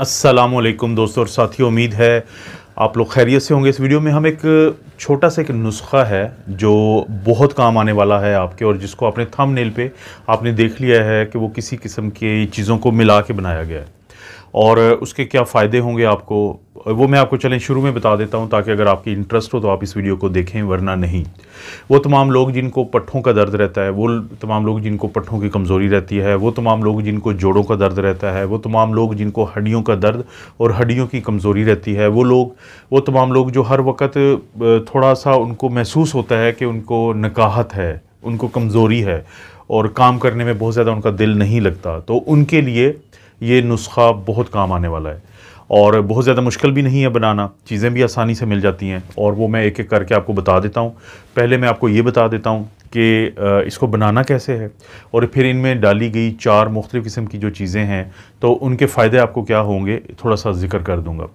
असलम दोस्तों और साथियों उम्मीद है आप लोग खैरियत से होंगे इस वीडियो में हम एक छोटा सा एक नुस्खा है जो बहुत काम आने वाला है आपके और जिसको आपने थंबनेल पे आपने देख लिया है कि वो किसी किस्म की चीज़ों को मिला के बनाया गया है और उसके क्या फ़ायदे होंगे आपको वो मैं आपको चलें शुरू में बता देता हूँ ताकि अगर आपकी इंटरेस्ट हो तो आप इस वीडियो को देखें वरना नहीं वो तमाम लोग जिनको पट्ठों का दर्द रहता है वो तमाम लोग जिनको पट्ठों की कमज़ोरी रहती है वो तमाम लोग जिनको जोड़ों का दर्द रहता है वो तमाम लोग जिनको हड्डियों का दर्द और हड्डियों की कमज़ोरी रहती है वो लोग वो तमाम लोग जो हर वक्त थोड़ा सा उनको महसूस होता है कि उनको नकाहत है उनको कमज़ोरी है और काम करने में बहुत ज़्यादा उनका दिल नहीं लगता तो उनके लिए ये नुस्खा बहुत काम आने वाला है और बहुत ज़्यादा मुश्किल भी नहीं है बनाना चीज़ें भी आसानी से मिल जाती हैं और वो मैं एक एक करके आपको बता देता हूँ पहले मैं आपको ये बता देता हूँ कि इसको बनाना कैसे है और फिर इनमें डाली गई चार मुख्तु किस्म की जो चीज़ें हैं तो उनके फ़ायदे आपको क्या होंगे थोड़ा सा जिक्र कर दूंगा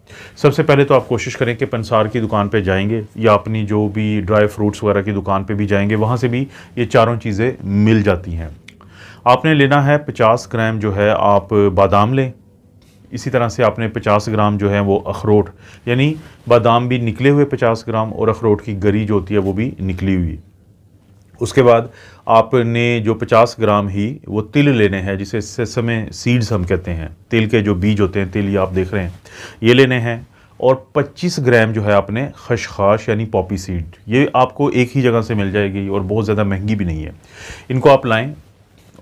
सबसे पहले तो आप कोशिश करें कि पंसार की दुकान पर जाएंगे या अपनी जो भी ड्राई फ्रूट्स वगैरह की दुकान पर भी जाएंगे वहाँ से भी ये चारों चीज़ें मिल जाती हैं आपने लेना है पचास ग्राम जो है आप बादाम लें इसी तरह से आपने 50 ग्राम जो है वो अखरोट यानी बादाम भी निकले हुए 50 ग्राम और अखरोट की गरी जो होती है वो भी निकली हुई उसके बाद आपने जो 50 ग्राम ही वो तिल लेने हैं जिसे समय सीड्स हम कहते हैं तिल के जो बीज होते हैं तिल ये आप देख रहे हैं ये लेने हैं और 25 ग्राम जो है आपने खशखाश यानी पॉपी सीड ये आपको एक ही जगह से मिल जाएगी और बहुत ज़्यादा महंगी भी नहीं है इनको आप लाएँ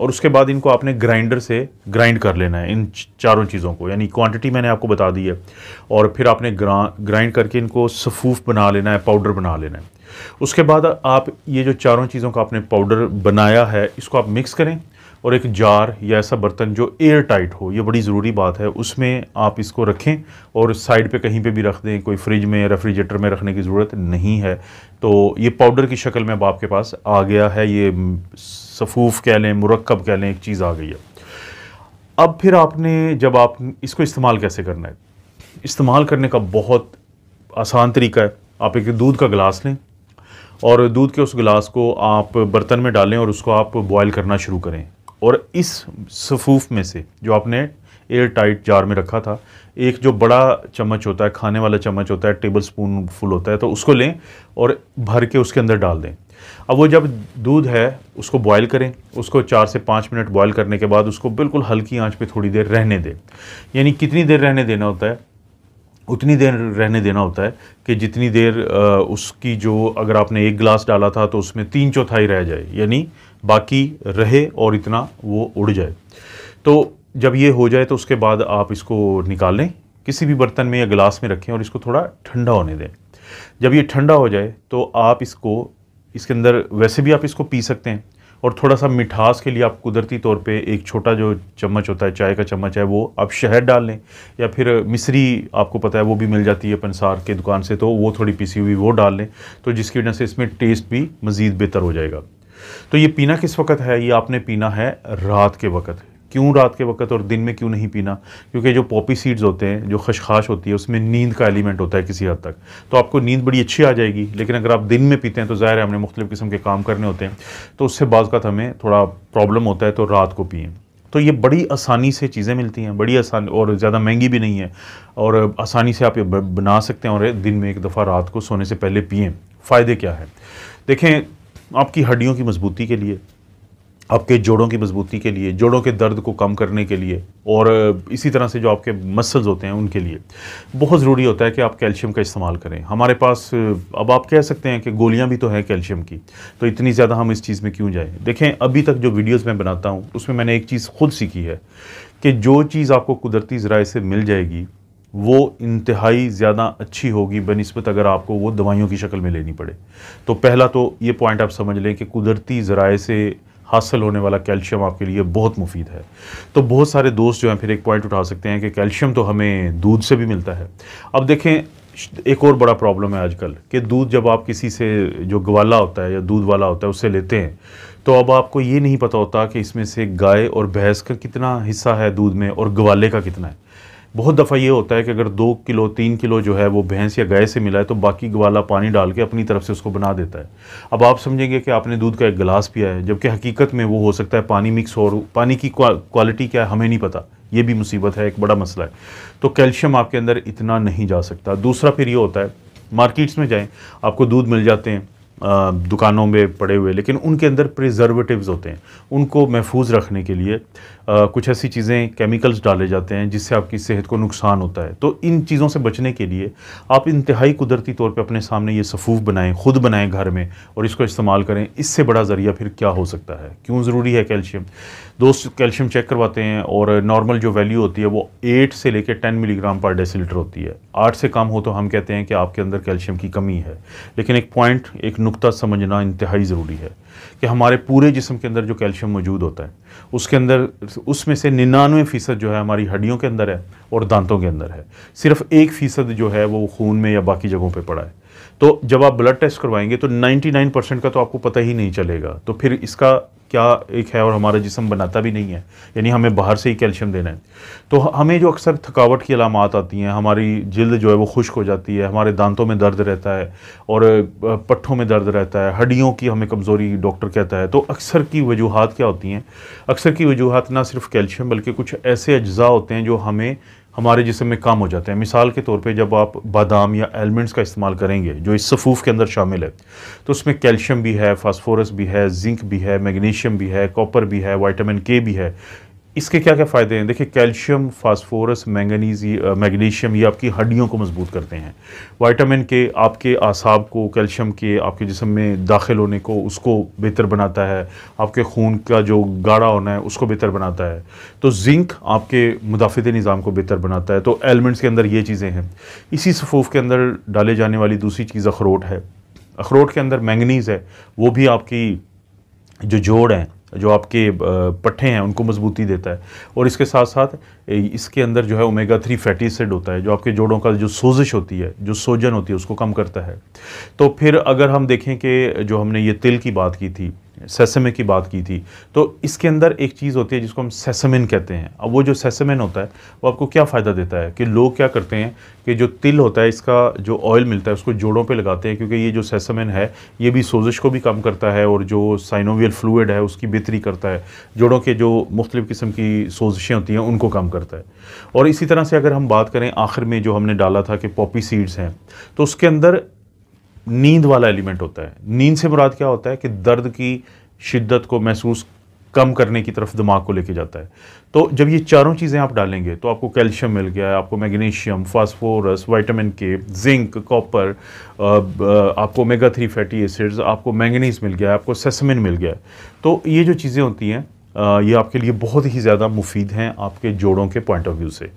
और उसके बाद इनको आपने ग्राइंडर से ग्राइंड कर लेना है इन चारों चीज़ों को यानी क्वांटिटी मैंने आपको बता दी है और फिर आपने ग्रा ग्राइंड करके इनको सफूफ बना लेना है पाउडर बना लेना है उसके बाद आप ये जो चारों चीज़ों का आपने पाउडर बनाया है इसको आप मिक्स करें और एक जार या ऐसा बर्तन जो एयर टाइट हो ये बड़ी ज़रूरी बात है उसमें आप इसको रखें और साइड पे कहीं पे भी रख दें कोई फ्रिज में रेफ्रिजरेटर में रखने की ज़रूरत नहीं है तो ये पाउडर की शक्ल में अब आपके पास आ गया है ये सफ़ूफ़ कह लें मुरकब कह लें एक चीज़ आ गई है अब फिर आपने जब आप इसको इस्तेमाल कैसे करना है इस्तेमाल करने का बहुत आसान तरीका है आप एक दूध का गिलास लें और दूध के उस गिलास को आप बर्तन में डालें और उसको आप बॉयल करना शुरू करें और इस सफ़ूफ में से जो आपने एयर टाइट जार में रखा था एक जो बड़ा चम्मच होता है खाने वाला चम्मच होता है टेबल स्पून फुल होता है तो उसको लें और भर के उसके अंदर डाल दें अब वो जब दूध है उसको बॉयल करें उसको चार से पाँच मिनट बॉयल करने के बाद उसको बिल्कुल हल्की आंच पे थोड़ी देर रहने दें यानी कितनी देर रहने देना होता है उतनी देर रहने देना होता है कि जितनी देर उसकी जो अगर आपने एक गिलास डाला था तो उसमें तीन चौथाई रह जाए यानी बाकी रहे और इतना वो उड़ जाए तो जब ये हो जाए तो उसके बाद आप इसको निकालें किसी भी बर्तन में या गिलास में रखें और इसको थोड़ा ठंडा होने दें जब ये ठंडा हो जाए तो आप इसको इसके अंदर वैसे भी आप इसको पी सकते हैं और थोड़ा सा मिठास के लिए आप कुदरती तौर पे एक छोटा जो चम्मच होता है चाय का चम्मच है वो आप शहद डाल लें या फिर मिसरी आपको पता है वो भी मिल जाती है पंसार के दुकान से तो वो थोड़ी पीसी हुई वो डाल लें तो जिसकी वजह से इसमें टेस्ट भी मज़ीद बेहतर हो जाएगा तो ये पीना किस वक्त है ये आपने पीना है रात के वक्त क्यों रात के वक्त और दिन में क्यों नहीं पीना क्योंकि जो पॉपी सीड्स होते हैं जो खशखाश होती है उसमें नींद का एलिमेंट होता है किसी हद तक तो आपको नींद बड़ी अच्छी आ जाएगी लेकिन अगर आप दिन में पीते हैं तो ज़ाहिर है हमने मुख्तलिफ़ किस्म के काम करने होते हैं तो उससे बाज़त हमें थोड़ा प्रॉब्लम होता है तो रात को पिए तो ये बड़ी आसानी से चीज़ें मिलती हैं बड़ी आसान और ज़्यादा महंगी भी नहीं है और आसानी से आप ये बना सकते हैं और दिन में एक दफ़ा रात को सोने से पहले पिए फ़ायदे क्या है देखें आपकी हड्डियों की मजबूती के लिए आपके जोड़ों की मजबूती के लिए जोड़ों के दर्द को कम करने के लिए और इसी तरह से जो आपके मसल्स होते हैं उनके लिए बहुत ज़रूरी होता है कि आप कैल्शियम का इस्तेमाल करें हमारे पास अब आप कह सकते हैं कि गोलियां भी तो हैं कैल्शियम की तो इतनी ज़्यादा हम इस चीज़ में क्यों जाएं देखें अभी तक जो वीडियोज़ मैं बनाता हूँ उसमें मैंने एक चीज़ खुद सीखी है कि जो चीज़ आपको कुदरती ज़राए से मिल जाएगी वो इंतहाई ज़्यादा अच्छी होगी बनस्बत अगर आपको वो दवाइयों की शक्ल में लेनी पड़े तो पहला तो ये पॉइंट आप समझ लें कि कुदरती ज़राए से हासिल होने वाला कैल्शियम आपके लिए बहुत मुफीद है तो बहुत सारे दोस्त जो हैं फिर एक पॉइंट उठा सकते हैं कि कैल्शियम तो हमें दूध से भी मिलता है अब देखें एक और बड़ा प्रॉब्लम है आजकल कि दूध जब आप किसी से जो ग्वाला होता है या दूध वाला होता है उससे लेते हैं तो अब आपको ये नहीं पता होता कि इसमें से गाय और भैंस का कितना हिस्सा है दूध में और ग्वाले का कितना है बहुत दफ़ा ये होता है कि अगर दो किलो तीन किलो जो है वो भैंस या गाय से मिला है तो बाकी वाला पानी डाल के अपनी तरफ से उसको बना देता है अब आप समझेंगे कि आपने दूध का एक गिलास पिया है जबकि हकीकत में वो हो सकता है पानी मिक्स हो पानी की क्वालिटी क्या है हमें नहीं पता ये भी मुसीबत है एक बड़ा मसला है तो कैल्शियम आपके अंदर इतना नहीं जा सकता दूसरा फिर ये होता है मार्केट्स में जाएँ आपको दूध मिल जाते हैं दुकानों में पड़े हुए लेकिन उनके अंदर प्रिजर्वेटिव्स होते हैं उनको महफूज रखने के लिए आ, कुछ ऐसी चीज़ें केमिकल्स डाले जाते हैं जिससे आपकी सेहत को नुकसान होता है तो इन चीज़ों से बचने के लिए आप इंतहाई कुदरती तौर पे अपने सामने ये सफ़ूफ बनाएं खुद बनाएं घर में और इसको इस्तेमाल करें इससे बड़ा ज़रिया फिर क्या हो सकता है क्यों ज़रूरी है कैल्शियम दोस्त कैल्शियम चेक करवाते हैं और नॉर्मल जो वैल्यू होती है वो एट से लेकर टेन मिलीग्राम पर डेसीलीटर होती है आठ से कम हो तो हम कहते हैं कि आपके अंदर कैल्शियम की कमी है लेकिन एक पॉइंट एक नुकता समझना इंतहाई ज़रूरी है कि हमारे पूरे जिसम के अंदर जो कैल्शियम मौजूद होता है उसके अंदर उसमें से निन्यानवे फ़ीसद जो है हमारी हड्डियों के अंदर है और दांतों के अंदर है सिर्फ एक फ़ीसद जो है वो खून में या बाकी जगहों पर पड़ा है तो जब आप ब्लड टेस्ट करवाएंगे तो 99 परसेंट का तो आपको पता ही नहीं चलेगा तो फिर इसका क्या एक है और हमारा जिसम बनाता भी नहीं है यानी हमें बाहर से ही कैल्शियम देना है तो हमें जो अक्सर थकावट की अलामत आती हैं हमारी जल्द जो है वो खुश्क हो जाती है हमारे दांतों में दर्द रहता है और पट्ठों में दर्द रहता है हड्डियों की हमें कमज़ोरी डॉक्टर कहता है तो अक्सर की वजूहत क्या होती हैं अक्सर की वजूहत ना सिर्फ कैल्शियम बल्कि कुछ ऐसे अज्जा होते हैं जो हमें हमारे जिसम में कम हो जाते हैं मिसाल के तौर पे जब आप बादाम या एलमेंट्स का इस्तेमाल करेंगे जो इस सफ़ूफ़ के अंदर शामिल है तो उसमें कैल्शियम भी है फास्फोरस भी है जिंक भी है मैग्नीशियम भी है कॉपर भी है वाइटामिन के भी है इसके क्या क्या फ़ायदे हैं देखिए कैल्शियम फास्फोरस मैंगनीज मैग्नीशियम ये आपकी हड्डियों को मजबूत करते हैं वाइटामिन के आपके आसाब को कैल्शियम के आपके जिसम में दाखिल होने को उसको बेहतर बनाता है आपके खून का जो गाढ़ा होना है उसको बेहतर बनाता है तो जिंक आपके मुदाफ़त निज़ाम को बेहतर बनाता है तो एलिमेंट्स के अंदर ये चीज़ें हैं इसी सफूफ के अंदर डाले जाने वाली दूसरी चीज़ अखरोट है अखरोट के अंदर मैंगनीज़ है वो भी आपकी जो जोड़ हैं जो आपके पट्ठे हैं उनको मजबूती देता है और इसके साथ साथ इसके अंदर जो है ओमेगा थ्री फैटी एसिड होता है जो आपके जोड़ों का जो सोजिश होती है जो सोजन होती है उसको कम करता है तो फिर अगर हम देखें कि जो हमने ये तिल की बात की थी सेसमे की बात की थी तो इसके अंदर एक चीज़ होती है जिसको हम सेसमिन कहते हैं अब वो जो सेसमिन होता है वो आपको क्या फ़ायदा देता है कि लोग क्या करते हैं कि जो तिल होता है इसका जो ऑयल मिलता है उसको जोड़ों पे लगाते हैं क्योंकि ये जो सेसमिन है ये भी सोजिश को भी कम करता है और जो साइनोवियल फ्लूड है उसकी बेहतरी करता है जोड़ों के जो मुख्तलिफ़ किस्म की सोजिशें होती हैं उनको कम करता है और इसी तरह से अगर हम बात करें आखिर में जो हमने डाला था कि पॉपी सीड्स हैं तो उसके अंदर नींद वाला एलिमेंट होता है नींद से मुराद क्या होता है कि दर्द की शिद्दत को महसूस कम करने की तरफ दिमाग को लेके जाता है तो जब ये चारों चीज़ें आप डालेंगे तो आपको कैल्शियम मिल गया आपको magnesium phosphorus vitamin K zinc copper आपको ओमेगा थ्री फैटी एसिड्स आपको मैंगनीज मिल गया आपको सेसमिन मिल गया तो ये जो चीज़ें होती हैं ये आपके लिए बहुत ही ज़्यादा मुफीद हैं आपके जोड़ों के पॉइंट ऑफ व्यू से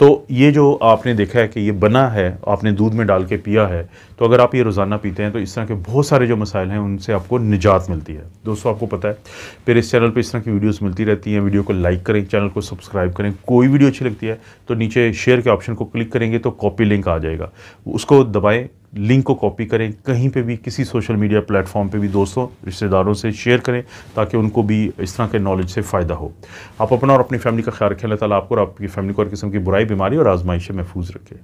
तो ये जो आपने देखा है कि ये बना है आपने दूध में डाल के पिया है तो अगर आप ये रोज़ाना पीते हैं तो इस तरह के बहुत सारे जो मसाइल हैं उनसे आपको निजात मिलती है दोस्तों आपको पता है फिर इस चैनल पर इस तरह की वीडियोज़ मिलती रहती हैं वीडियो को लाइक करें चैनल को सब्सक्राइब करें कोई वीडियो अच्छी लगती है तो नीचे शेयर के ऑप्शन को क्लिक करेंगे तो कॉपी लिंक आ जाएगा उसको दबाएँ लिंक को कॉपी करें कहीं पे भी किसी सोशल मीडिया प्लेटफॉर्म पे भी दोस्तों रिश्तेदारों से शेयर करें ताकि उनको भी इस तरह के नॉलेज से फ़ायदा हो आप अपना और अपनी फैमिली का ख्याल रखें अल्लाह ताला आपको और आपकी फैमिली को हर किस्म की बुराई बीमारी और आजमाइश से महफूज रखें